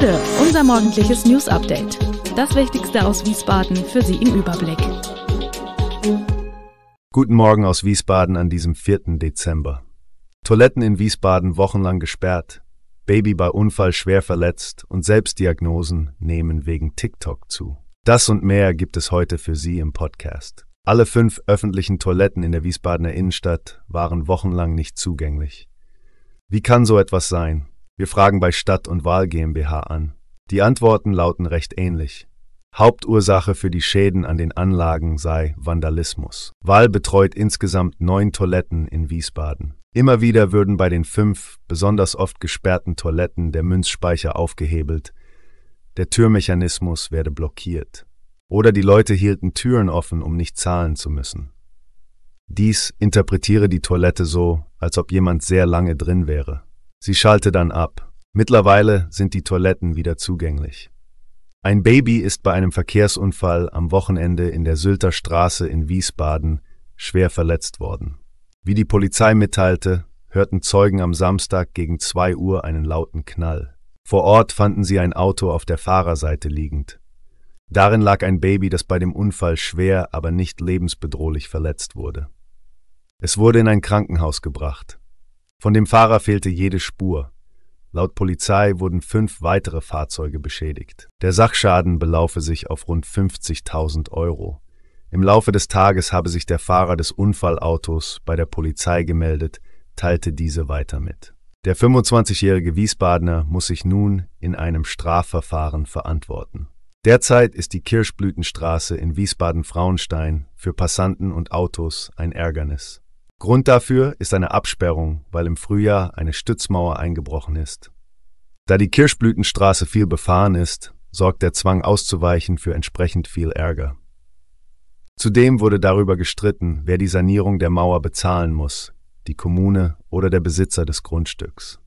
Gude, unser morgendliches News Update. Das Wichtigste aus Wiesbaden für Sie im Überblick. Guten Morgen aus Wiesbaden an diesem 4. Dezember. Toiletten in Wiesbaden wochenlang gesperrt, Baby bei Unfall schwer verletzt und Selbstdiagnosen nehmen wegen TikTok zu. Das und mehr gibt es heute für Sie im Podcast. Alle fünf öffentlichen Toiletten in der Wiesbadener Innenstadt waren wochenlang nicht zugänglich. Wie kann so etwas sein? Wir fragen bei Stadt und Wahl GmbH an. Die Antworten lauten recht ähnlich. Hauptursache für die Schäden an den Anlagen sei Vandalismus. Wahl betreut insgesamt neun Toiletten in Wiesbaden. Immer wieder würden bei den fünf besonders oft gesperrten Toiletten der Münzspeicher aufgehebelt, der Türmechanismus werde blockiert. Oder die Leute hielten Türen offen, um nicht zahlen zu müssen. Dies interpretiere die Toilette so, als ob jemand sehr lange drin wäre. Sie schalte dann ab. Mittlerweile sind die Toiletten wieder zugänglich. Ein Baby ist bei einem Verkehrsunfall am Wochenende in der Sylter Straße in Wiesbaden schwer verletzt worden. Wie die Polizei mitteilte, hörten Zeugen am Samstag gegen 2 Uhr einen lauten Knall. Vor Ort fanden sie ein Auto auf der Fahrerseite liegend. Darin lag ein Baby, das bei dem Unfall schwer, aber nicht lebensbedrohlich verletzt wurde. Es wurde in ein Krankenhaus gebracht. Von dem Fahrer fehlte jede Spur. Laut Polizei wurden fünf weitere Fahrzeuge beschädigt. Der Sachschaden belaufe sich auf rund 50.000 Euro. Im Laufe des Tages habe sich der Fahrer des Unfallautos bei der Polizei gemeldet, teilte diese weiter mit. Der 25-jährige Wiesbadener muss sich nun in einem Strafverfahren verantworten. Derzeit ist die Kirschblütenstraße in Wiesbaden-Frauenstein für Passanten und Autos ein Ärgernis. Grund dafür ist eine Absperrung, weil im Frühjahr eine Stützmauer eingebrochen ist. Da die Kirschblütenstraße viel befahren ist, sorgt der Zwang auszuweichen für entsprechend viel Ärger. Zudem wurde darüber gestritten, wer die Sanierung der Mauer bezahlen muss, die Kommune oder der Besitzer des Grundstücks.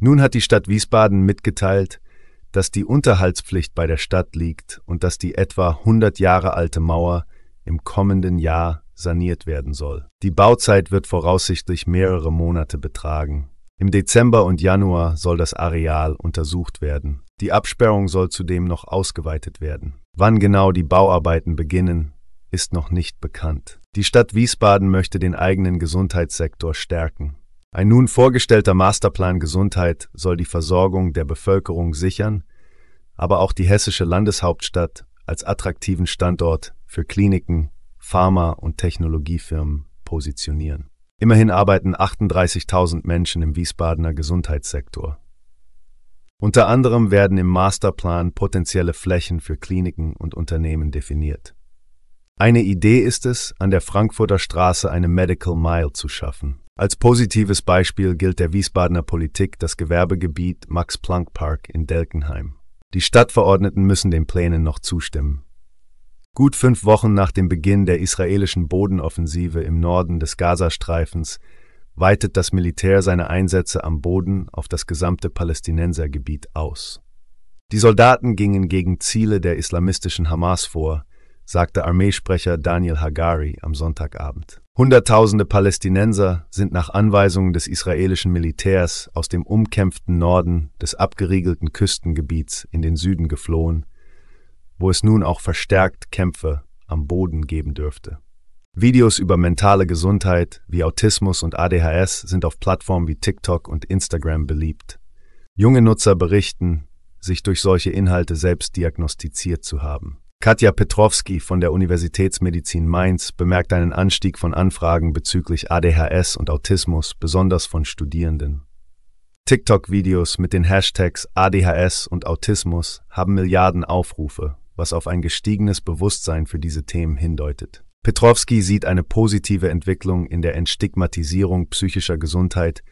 Nun hat die Stadt Wiesbaden mitgeteilt, dass die Unterhaltspflicht bei der Stadt liegt und dass die etwa 100 Jahre alte Mauer im kommenden Jahr saniert werden soll. Die Bauzeit wird voraussichtlich mehrere Monate betragen. Im Dezember und Januar soll das Areal untersucht werden. Die Absperrung soll zudem noch ausgeweitet werden. Wann genau die Bauarbeiten beginnen, ist noch nicht bekannt. Die Stadt Wiesbaden möchte den eigenen Gesundheitssektor stärken. Ein nun vorgestellter Masterplan Gesundheit soll die Versorgung der Bevölkerung sichern, aber auch die hessische Landeshauptstadt als attraktiven Standort für Kliniken Pharma- und Technologiefirmen positionieren. Immerhin arbeiten 38.000 Menschen im Wiesbadener Gesundheitssektor. Unter anderem werden im Masterplan potenzielle Flächen für Kliniken und Unternehmen definiert. Eine Idee ist es, an der Frankfurter Straße eine Medical Mile zu schaffen. Als positives Beispiel gilt der Wiesbadener Politik das Gewerbegebiet Max-Planck-Park in Delkenheim. Die Stadtverordneten müssen den Plänen noch zustimmen. Gut fünf Wochen nach dem Beginn der israelischen Bodenoffensive im Norden des Gazastreifens weitet das Militär seine Einsätze am Boden auf das gesamte Palästinensergebiet aus. Die Soldaten gingen gegen Ziele der islamistischen Hamas vor, sagte Armeesprecher Daniel Hagari am Sonntagabend. Hunderttausende Palästinenser sind nach Anweisungen des israelischen Militärs aus dem umkämpften Norden des abgeriegelten Küstengebiets in den Süden geflohen wo es nun auch verstärkt Kämpfe am Boden geben dürfte. Videos über mentale Gesundheit wie Autismus und ADHS sind auf Plattformen wie TikTok und Instagram beliebt. Junge Nutzer berichten, sich durch solche Inhalte selbst diagnostiziert zu haben. Katja Petrowski von der Universitätsmedizin Mainz bemerkt einen Anstieg von Anfragen bezüglich ADHS und Autismus, besonders von Studierenden. TikTok-Videos mit den Hashtags ADHS und Autismus haben Milliarden Aufrufe was auf ein gestiegenes Bewusstsein für diese Themen hindeutet. Petrovsky sieht eine positive Entwicklung in der Entstigmatisierung psychischer Gesundheit,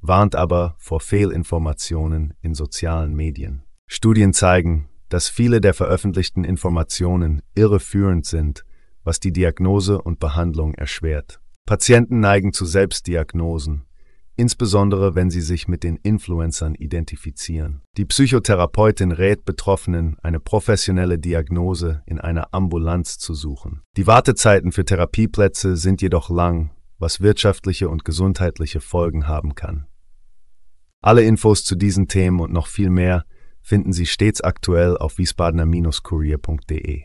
warnt aber vor Fehlinformationen in sozialen Medien. Studien zeigen, dass viele der veröffentlichten Informationen irreführend sind, was die Diagnose und Behandlung erschwert. Patienten neigen zu Selbstdiagnosen, insbesondere wenn sie sich mit den Influencern identifizieren. Die Psychotherapeutin rät Betroffenen, eine professionelle Diagnose in einer Ambulanz zu suchen. Die Wartezeiten für Therapieplätze sind jedoch lang, was wirtschaftliche und gesundheitliche Folgen haben kann. Alle Infos zu diesen Themen und noch viel mehr finden Sie stets aktuell auf wiesbadener-kurier.de.